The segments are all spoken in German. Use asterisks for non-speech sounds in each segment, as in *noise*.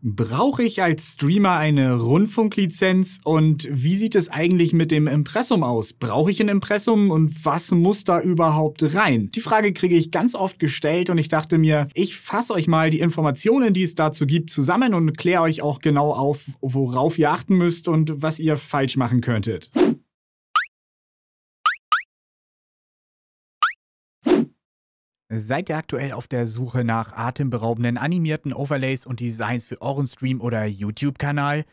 Brauche ich als Streamer eine Rundfunklizenz und wie sieht es eigentlich mit dem Impressum aus? Brauche ich ein Impressum und was muss da überhaupt rein? Die Frage kriege ich ganz oft gestellt und ich dachte mir, ich fasse euch mal die Informationen, die es dazu gibt, zusammen und kläre euch auch genau auf, worauf ihr achten müsst und was ihr falsch machen könntet. Seid ihr aktuell auf der Suche nach atemberaubenden animierten Overlays und Designs für euren Stream oder YouTube-Kanal?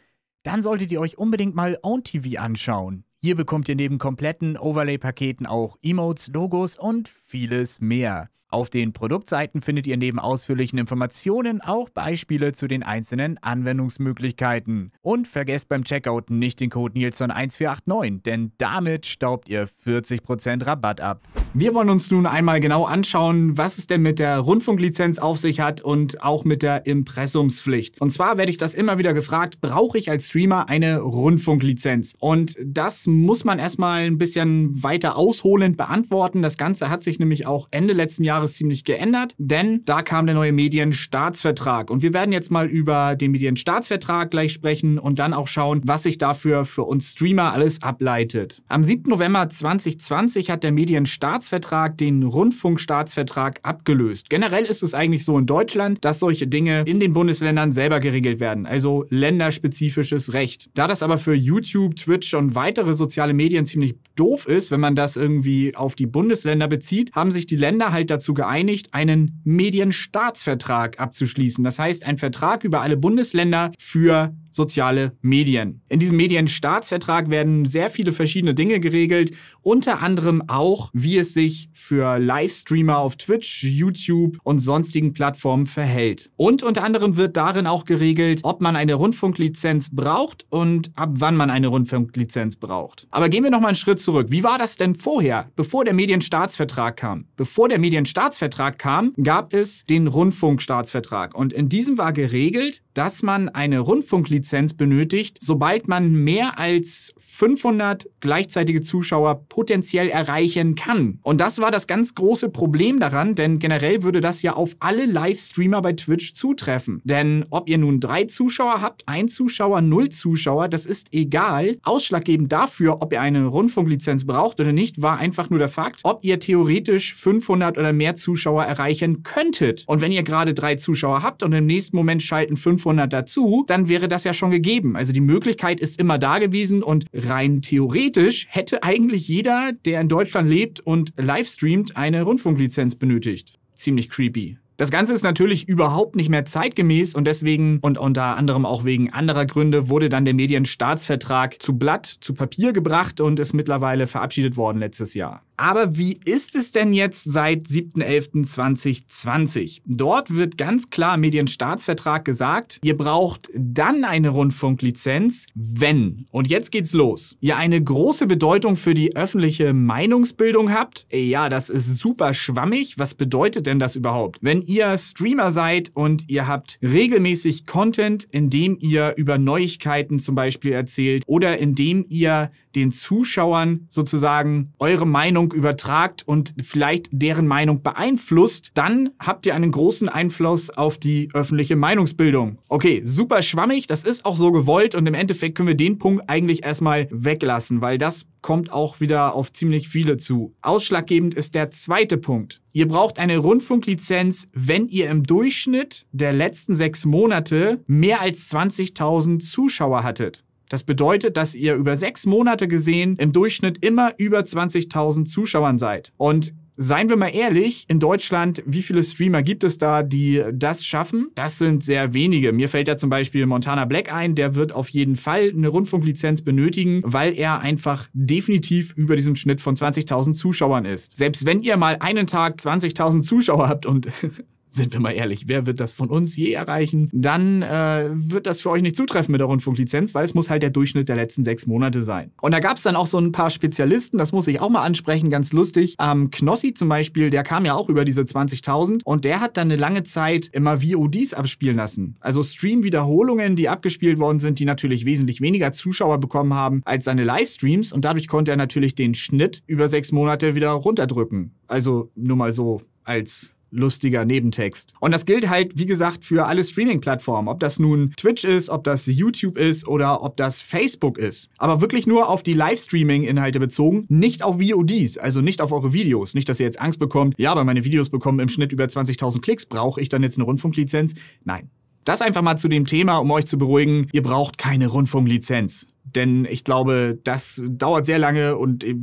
Dann solltet ihr euch unbedingt mal OwnTV anschauen. Hier bekommt ihr neben kompletten Overlay-Paketen auch Emotes, Logos und vieles mehr. Auf den Produktseiten findet ihr neben ausführlichen Informationen auch Beispiele zu den einzelnen Anwendungsmöglichkeiten. Und vergesst beim Checkout nicht den Code Nielson1489, denn damit staubt ihr 40% Rabatt ab. Wir wollen uns nun einmal genau anschauen, was es denn mit der Rundfunklizenz auf sich hat und auch mit der Impressumspflicht. Und zwar werde ich das immer wieder gefragt, brauche ich als Streamer eine Rundfunklizenz? Und das muss man erstmal ein bisschen weiter ausholend beantworten. Das Ganze hat sich nämlich auch Ende letzten Jahres Jahres ziemlich geändert, denn da kam der neue Medienstaatsvertrag. Und wir werden jetzt mal über den Medienstaatsvertrag gleich sprechen und dann auch schauen, was sich dafür für uns Streamer alles ableitet. Am 7. November 2020 hat der Medienstaatsvertrag den Rundfunkstaatsvertrag abgelöst. Generell ist es eigentlich so in Deutschland, dass solche Dinge in den Bundesländern selber geregelt werden, also länderspezifisches Recht. Da das aber für YouTube, Twitch und weitere soziale Medien ziemlich doof ist, wenn man das irgendwie auf die Bundesländer bezieht, haben sich die Länder halt dazu dazu geeinigt, einen Medienstaatsvertrag abzuschließen. Das heißt, ein Vertrag über alle Bundesländer für soziale Medien. In diesem Medienstaatsvertrag werden sehr viele verschiedene Dinge geregelt, unter anderem auch, wie es sich für Livestreamer auf Twitch, YouTube und sonstigen Plattformen verhält. Und unter anderem wird darin auch geregelt, ob man eine Rundfunklizenz braucht und ab wann man eine Rundfunklizenz braucht. Aber gehen wir noch mal einen Schritt zurück. Wie war das denn vorher, bevor der Medienstaatsvertrag kam? Bevor der Medienstaatsvertrag kam, gab es den Rundfunkstaatsvertrag und in diesem war geregelt, dass man eine Rundfunklizenz Lizenz benötigt, sobald man mehr als 500 gleichzeitige Zuschauer potenziell erreichen kann. Und das war das ganz große Problem daran, denn generell würde das ja auf alle Livestreamer bei Twitch zutreffen. Denn ob ihr nun drei Zuschauer habt, ein Zuschauer, null Zuschauer, das ist egal. Ausschlaggebend dafür, ob ihr eine Rundfunklizenz braucht oder nicht, war einfach nur der Fakt, ob ihr theoretisch 500 oder mehr Zuschauer erreichen könntet. Und wenn ihr gerade drei Zuschauer habt und im nächsten Moment schalten 500 dazu, dann wäre das ja schon gegeben. Also die Möglichkeit ist immer da gewesen und rein theoretisch hätte eigentlich jeder, der in Deutschland lebt und livestreamt, eine Rundfunklizenz benötigt. Ziemlich creepy. Das Ganze ist natürlich überhaupt nicht mehr zeitgemäß und deswegen und unter anderem auch wegen anderer Gründe wurde dann der Medienstaatsvertrag zu Blatt, zu Papier gebracht und ist mittlerweile verabschiedet worden letztes Jahr. Aber wie ist es denn jetzt seit 7.11.2020? Dort wird ganz klar im Medienstaatsvertrag gesagt, ihr braucht dann eine Rundfunklizenz, wenn, und jetzt geht's los, ihr eine große Bedeutung für die öffentliche Meinungsbildung habt. Ja, das ist super schwammig. Was bedeutet denn das überhaupt? Wenn ihr Streamer seid und ihr habt regelmäßig Content, in dem ihr über Neuigkeiten zum Beispiel erzählt oder in dem ihr den Zuschauern sozusagen eure Meinung übertragt und vielleicht deren Meinung beeinflusst, dann habt ihr einen großen Einfluss auf die öffentliche Meinungsbildung. Okay, super schwammig, das ist auch so gewollt und im Endeffekt können wir den Punkt eigentlich erstmal weglassen, weil das kommt auch wieder auf ziemlich viele zu. Ausschlaggebend ist der zweite Punkt. Ihr braucht eine Rundfunklizenz, wenn ihr im Durchschnitt der letzten sechs Monate mehr als 20.000 Zuschauer hattet. Das bedeutet, dass ihr über sechs Monate gesehen im Durchschnitt immer über 20.000 Zuschauern seid. Und Seien wir mal ehrlich, in Deutschland, wie viele Streamer gibt es da, die das schaffen? Das sind sehr wenige. Mir fällt ja zum Beispiel Montana Black ein, der wird auf jeden Fall eine Rundfunklizenz benötigen, weil er einfach definitiv über diesem Schnitt von 20.000 Zuschauern ist. Selbst wenn ihr mal einen Tag 20.000 Zuschauer habt und *laughs* Sind wir mal ehrlich, wer wird das von uns je erreichen? Dann äh, wird das für euch nicht zutreffen mit der Rundfunklizenz, weil es muss halt der Durchschnitt der letzten sechs Monate sein. Und da gab es dann auch so ein paar Spezialisten, das muss ich auch mal ansprechen, ganz lustig. Ähm, Knossi zum Beispiel, der kam ja auch über diese 20.000 und der hat dann eine lange Zeit immer VODs abspielen lassen. Also Stream-Wiederholungen, die abgespielt worden sind, die natürlich wesentlich weniger Zuschauer bekommen haben als seine Livestreams und dadurch konnte er natürlich den Schnitt über sechs Monate wieder runterdrücken. Also nur mal so als lustiger Nebentext. Und das gilt halt, wie gesagt, für alle Streaming-Plattformen. Ob das nun Twitch ist, ob das YouTube ist oder ob das Facebook ist. Aber wirklich nur auf die Livestreaming-Inhalte bezogen, nicht auf VODs, also nicht auf eure Videos. Nicht, dass ihr jetzt Angst bekommt, ja, aber meine Videos bekommen im Schnitt über 20.000 Klicks, brauche ich dann jetzt eine Rundfunklizenz? Nein. Das einfach mal zu dem Thema, um euch zu beruhigen. Ihr braucht keine Rundfunklizenz. Denn ich glaube, das dauert sehr lange und äh,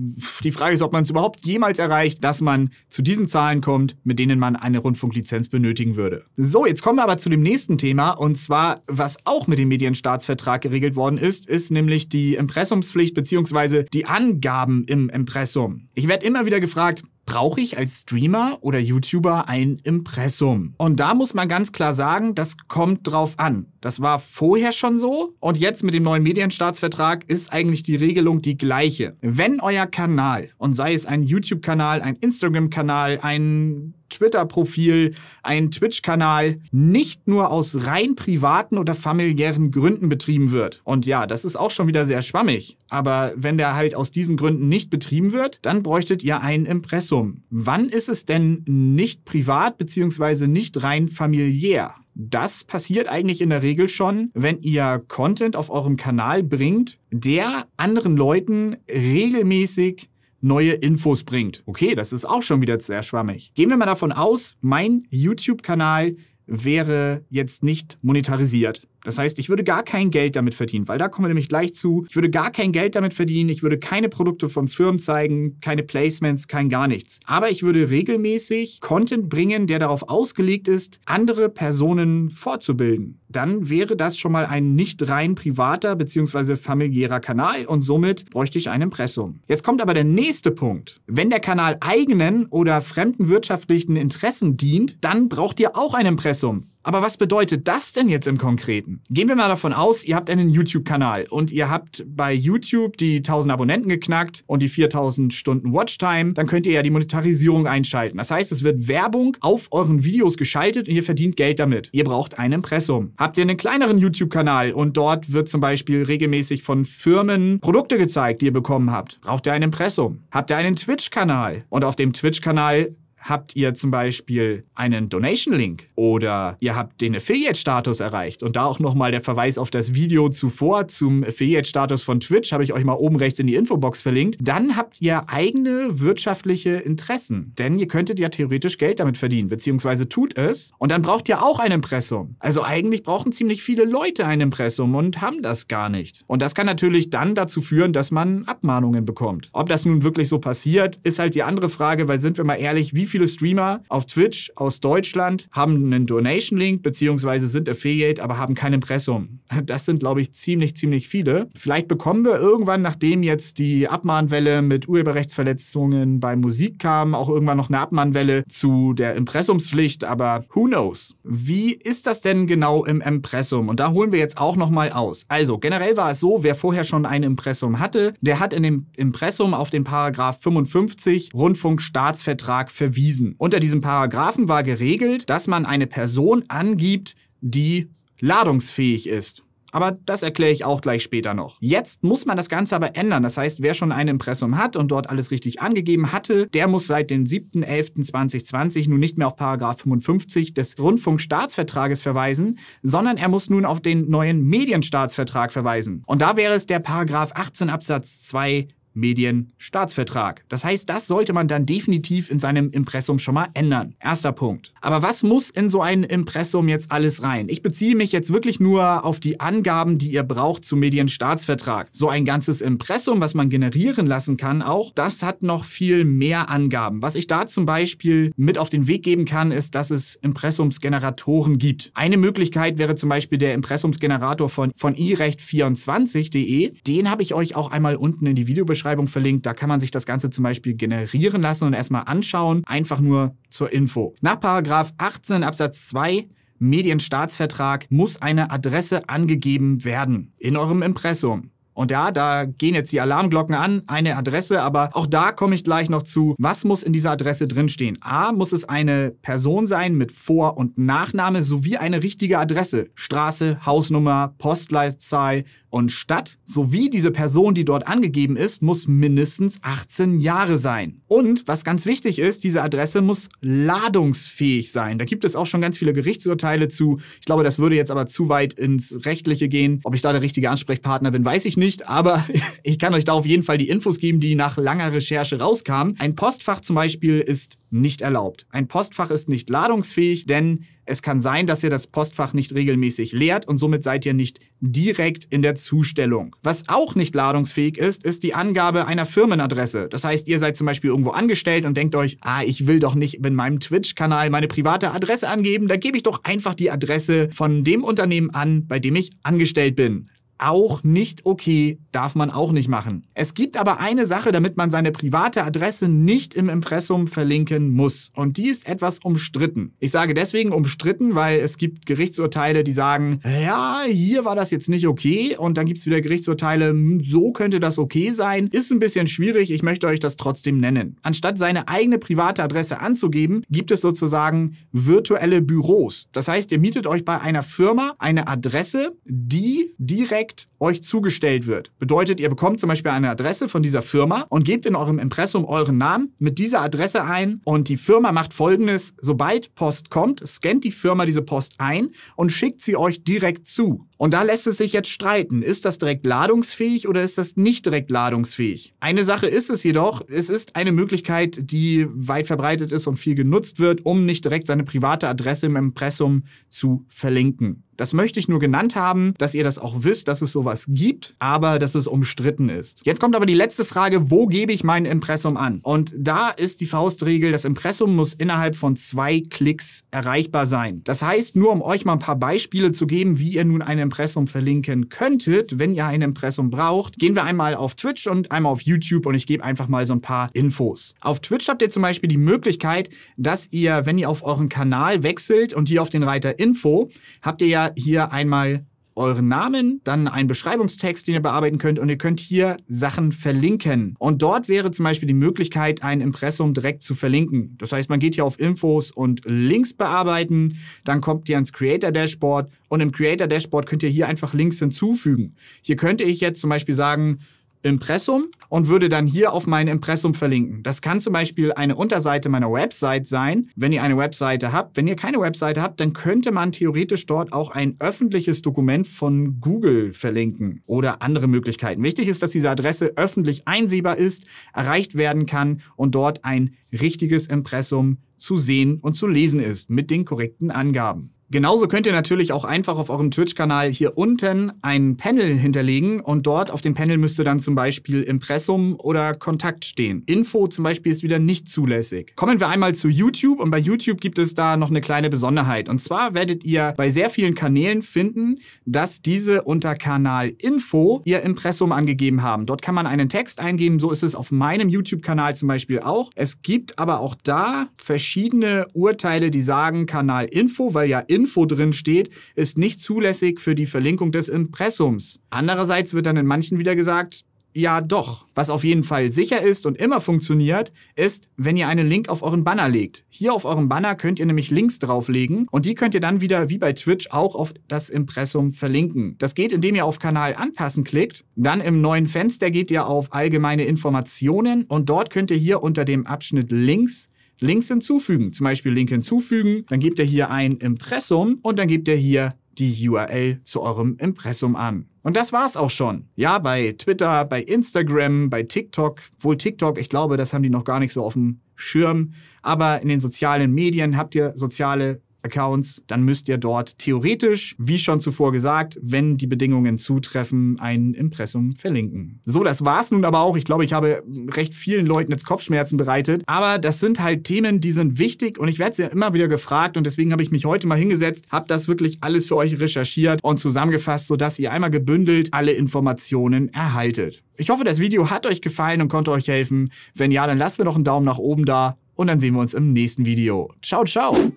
die Frage ist, ob man es überhaupt jemals erreicht, dass man zu diesen Zahlen kommt, mit denen man eine Rundfunklizenz benötigen würde. So, jetzt kommen wir aber zu dem nächsten Thema und zwar, was auch mit dem Medienstaatsvertrag geregelt worden ist, ist nämlich die Impressumspflicht bzw. die Angaben im Impressum. Ich werde immer wieder gefragt, brauche ich als Streamer oder YouTuber ein Impressum? Und da muss man ganz klar sagen, das kommt drauf an. Das war vorher schon so und jetzt mit dem neuen Medienstaatsvertrag ist eigentlich die Regelung die gleiche. Wenn euer Kanal, und sei es ein YouTube-Kanal, ein Instagram-Kanal, ein Twitter-Profil, ein Twitch-Kanal, nicht nur aus rein privaten oder familiären Gründen betrieben wird. Und ja, das ist auch schon wieder sehr schwammig. Aber wenn der halt aus diesen Gründen nicht betrieben wird, dann bräuchtet ihr ein Impressum. Wann ist es denn nicht privat bzw. nicht rein familiär? Das passiert eigentlich in der Regel schon, wenn ihr Content auf eurem Kanal bringt, der anderen Leuten regelmäßig neue Infos bringt. Okay, das ist auch schon wieder sehr schwammig. Gehen wir mal davon aus, mein YouTube-Kanal wäre jetzt nicht monetarisiert. Das heißt, ich würde gar kein Geld damit verdienen, weil da kommen wir nämlich gleich zu. Ich würde gar kein Geld damit verdienen, ich würde keine Produkte von Firmen zeigen, keine Placements, kein gar nichts. Aber ich würde regelmäßig Content bringen, der darauf ausgelegt ist, andere Personen vorzubilden. Dann wäre das schon mal ein nicht rein privater bzw. familiärer Kanal und somit bräuchte ich ein Impressum. Jetzt kommt aber der nächste Punkt. Wenn der Kanal eigenen oder fremden wirtschaftlichen Interessen dient, dann braucht ihr auch ein Impressum. Aber was bedeutet das denn jetzt im Konkreten? Gehen wir mal davon aus, ihr habt einen YouTube-Kanal und ihr habt bei YouTube die 1000 Abonnenten geknackt und die 4000 Stunden Watchtime, dann könnt ihr ja die Monetarisierung einschalten. Das heißt, es wird Werbung auf euren Videos geschaltet und ihr verdient Geld damit. Ihr braucht ein Impressum. Habt ihr einen kleineren YouTube-Kanal und dort wird zum Beispiel regelmäßig von Firmen Produkte gezeigt, die ihr bekommen habt, braucht ihr ein Impressum. Habt ihr einen Twitch-Kanal und auf dem Twitch-Kanal habt ihr zum Beispiel einen Donation-Link oder ihr habt den Affiliate-Status erreicht. Und da auch nochmal der Verweis auf das Video zuvor zum Affiliate-Status von Twitch, habe ich euch mal oben rechts in die Infobox verlinkt. Dann habt ihr eigene wirtschaftliche Interessen. Denn ihr könntet ja theoretisch Geld damit verdienen, beziehungsweise tut es. Und dann braucht ihr auch ein Impressum. Also eigentlich brauchen ziemlich viele Leute ein Impressum und haben das gar nicht. Und das kann natürlich dann dazu führen, dass man Abmahnungen bekommt. Ob das nun wirklich so passiert, ist halt die andere Frage, weil sind wir mal ehrlich, wie viele Streamer auf Twitch aus Deutschland haben einen Donation-Link beziehungsweise sind Affiliate, aber haben kein Impressum. *laughs* Das sind, glaube ich, ziemlich, ziemlich viele. Vielleicht bekommen wir irgendwann, nachdem jetzt die Abmahnwelle mit Urheberrechtsverletzungen bei Musik kam, auch irgendwann noch eine Abmahnwelle zu der Impressumspflicht, aber who knows? Wie ist das denn genau im Impressum? Und da holen wir jetzt auch nochmal aus. Also, generell war es so, wer vorher schon ein Impressum hatte, der hat in dem Impressum auf den Paragraph 55 Rundfunkstaatsvertrag verwiesen verwiesen. Unter diesem Paragraphen war geregelt, dass man eine Person angibt, die ladungsfähig ist. Aber das erkläre ich auch gleich später noch. Jetzt muss man das Ganze aber ändern. Das heißt, wer schon ein Impressum hat und dort alles richtig angegeben hatte, der muss seit dem 7.11.2020 nun nicht mehr auf Paragraph 55 des Rundfunkstaatsvertrages verweisen, sondern er muss nun auf den neuen Medienstaatsvertrag verweisen. Und da wäre es der Paragraph 18 Absatz 2 Medienstaatsvertrag. Das heißt, das sollte man dann definitiv in seinem Impressum schon mal ändern. Erster Punkt. Aber was muss in so ein Impressum jetzt alles rein? Ich beziehe mich jetzt wirklich nur auf die Angaben, die ihr braucht zum Medienstaatsvertrag. So ein ganzes Impressum, was man generieren lassen kann, auch das hat noch viel mehr Angaben. Was ich da zum Beispiel mit auf den Weg geben kann, ist, dass es Impressumsgeneratoren gibt. Eine Möglichkeit wäre zum Beispiel der Impressumsgenerator von, von irecht24.de. Den habe ich euch auch einmal unten in die Videobeschreibung Videobeschreibung verlinkt. Da kann man sich das Ganze zum Beispiel generieren lassen und erstmal anschauen. Einfach nur zur Info. Nach Paragraph 18 Absatz 2 Medienstaatsvertrag muss eine Adresse angegeben werden in eurem Impressum. Und ja, da gehen jetzt die Alarmglocken an, eine Adresse, aber auch da komme ich gleich noch zu, was muss in dieser Adresse drinstehen? A, muss es eine Person sein mit Vor- und Nachname sowie eine richtige Adresse, Straße, Hausnummer, Postleitzahl und Stadt, sowie diese Person, die dort angegeben ist, muss mindestens 18 Jahre sein. Und was ganz wichtig ist, diese Adresse muss ladungsfähig sein. Da gibt es auch schon ganz viele Gerichtsurteile zu. Ich glaube, das würde jetzt aber zu weit ins Rechtliche gehen. Ob ich da der richtige Ansprechpartner bin, weiß ich nicht nicht, aber *laughs* ich kann euch da auf jeden Fall die Infos geben, die nach langer Recherche rauskamen. Ein Postfach zum Beispiel ist nicht erlaubt. Ein Postfach ist nicht ladungsfähig, denn es kann sein, dass ihr das Postfach nicht regelmäßig leert und somit seid ihr nicht direkt in der Zustellung. Was auch nicht ladungsfähig ist, ist die Angabe einer Firmenadresse. Das heißt, ihr seid zum Beispiel irgendwo angestellt und denkt euch, ah, ich will doch nicht in meinem Twitch-Kanal meine private Adresse angeben, da gebe ich doch einfach die Adresse von dem Unternehmen an, bei dem ich angestellt bin auch nicht okay, darf man auch nicht machen. Es gibt aber eine Sache, damit man seine private Adresse nicht im Impressum verlinken muss. Und die ist etwas umstritten. Ich sage deswegen umstritten, weil es gibt Gerichtsurteile, die sagen, ja, hier war das jetzt nicht okay. Und dann gibt es wieder Gerichtsurteile, hm, so könnte das okay sein. Ist ein bisschen schwierig, ich möchte euch das trotzdem nennen. Anstatt seine eigene private Adresse anzugeben, gibt es sozusagen virtuelle Büros. Das heißt, ihr mietet euch bei einer Firma eine Adresse, die direkt direkt euch zugestellt wird. Bedeutet, ihr bekommt zum Beispiel eine Adresse von dieser Firma und gebt in eurem Impressum euren Namen mit dieser Adresse ein und die Firma macht folgendes, sobald Post kommt, scannt die Firma diese Post ein und schickt sie euch direkt zu. Und da lässt es sich jetzt streiten. Ist das direkt ladungsfähig oder ist das nicht direkt ladungsfähig? Eine Sache ist es jedoch, es ist eine Möglichkeit, die weit verbreitet ist und viel genutzt wird, um nicht direkt seine private Adresse im Impressum zu verlinken. Das möchte ich nur genannt haben, dass ihr das auch wisst, dass es sowas gibt, aber dass es umstritten ist. Jetzt kommt aber die letzte Frage, wo gebe ich mein Impressum an? Und da ist die Faustregel, das Impressum muss innerhalb von zwei Klicks erreichbar sein. Das heißt, nur um euch mal ein paar Beispiele zu geben, wie ihr nun eine Impressum verlinken könntet, wenn ihr ein Impressum braucht, gehen wir einmal auf Twitch und einmal auf YouTube und ich gebe einfach mal so ein paar Infos. Auf Twitch habt ihr zum Beispiel die Möglichkeit, dass ihr, wenn ihr auf euren Kanal wechselt und hier auf den Reiter Info, habt ihr ja hier einmal euren Namen, dann einen Beschreibungstext, den ihr bearbeiten könnt und ihr könnt hier Sachen verlinken. Und dort wäre zum Beispiel die Möglichkeit, ein Impressum direkt zu verlinken. Das heißt, man geht hier auf Infos und Links bearbeiten, dann kommt ihr ans Creator Dashboard und im Creator Dashboard könnt ihr hier einfach Links hinzufügen. Hier könnte ich jetzt zum Beispiel sagen, Impressum und würde dann hier auf mein Impressum verlinken. Das kann zum Beispiel eine Unterseite meiner Website sein, wenn ihr eine Webseite habt. Wenn ihr keine Webseite habt, dann könnte man theoretisch dort auch ein öffentliches Dokument von Google verlinken oder andere Möglichkeiten. Wichtig ist, dass diese Adresse öffentlich einsehbar ist, erreicht werden kann und dort ein richtiges Impressum zu sehen und zu lesen ist mit den korrekten Angaben. Genauso könnt ihr natürlich auch einfach auf eurem Twitch-Kanal hier unten ein Panel hinterlegen und dort auf dem Panel müsste dann zum Beispiel Impressum oder Kontakt stehen. Info zum Beispiel ist wieder nicht zulässig. Kommen wir einmal zu YouTube und bei YouTube gibt es da noch eine kleine Besonderheit. Und zwar werdet ihr bei sehr vielen Kanälen finden, dass diese unter Kanal Info ihr Impressum angegeben haben. Dort kann man einen Text eingeben, so ist es auf meinem YouTube-Kanal zum Beispiel auch. Es gibt aber auch da verschiedene Urteile, die sagen Kanal Info, weil ja Info Info drin steht, ist nicht zulässig für die Verlinkung des Impressums. Andererseits wird dann in manchen wieder gesagt, ja doch. Was auf jeden Fall sicher ist und immer funktioniert, ist, wenn ihr einen Link auf euren Banner legt. Hier auf eurem Banner könnt ihr nämlich Links drauflegen und die könnt ihr dann wieder wie bei Twitch auch auf das Impressum verlinken. Das geht, indem ihr auf Kanal anpassen klickt, dann im neuen Fenster geht ihr auf allgemeine Informationen und dort könnt ihr hier unter dem Abschnitt Links Links hinzufügen, zum Beispiel Link hinzufügen, dann gebt ihr hier ein Impressum und dann gebt ihr hier die URL zu eurem Impressum an. Und das war's auch schon. Ja, bei Twitter, bei Instagram, bei TikTok, wohl TikTok, ich glaube, das haben die noch gar nicht so auf dem Schirm. Aber in den sozialen Medien habt ihr soziale Accounts, dann müsst ihr dort theoretisch, wie schon zuvor gesagt, wenn die Bedingungen zutreffen, ein Impressum verlinken. So, das war's nun aber auch. Ich glaube, ich habe recht vielen Leuten jetzt Kopfschmerzen bereitet. Aber das sind halt Themen, die sind wichtig und ich werde sie ja immer wieder gefragt und deswegen habe ich mich heute mal hingesetzt, habe das wirklich alles für euch recherchiert und zusammengefasst, sodass ihr einmal gebündelt alle Informationen erhaltet. Ich hoffe, das Video hat euch gefallen und konnte euch helfen. Wenn ja, dann lasst mir doch einen Daumen nach oben da und dann sehen wir uns im nächsten Video. Ciao, ciao!